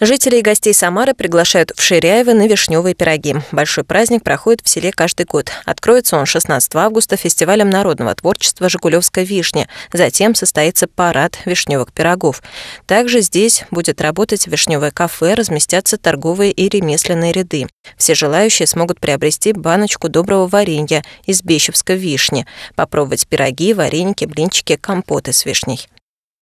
Жителей и гостей Самары приглашают в Ширяево на вишневые пироги. Большой праздник проходит в селе каждый год. Откроется он 16 августа фестивалем народного творчества «Жигулевская вишня». Затем состоится парад вишневых пирогов. Также здесь будет работать вишневое кафе, разместятся торговые и ремесленные ряды. Все желающие смогут приобрести баночку доброго варенья из бещевской вишни, попробовать пироги, вареники, блинчики, компоты с вишней.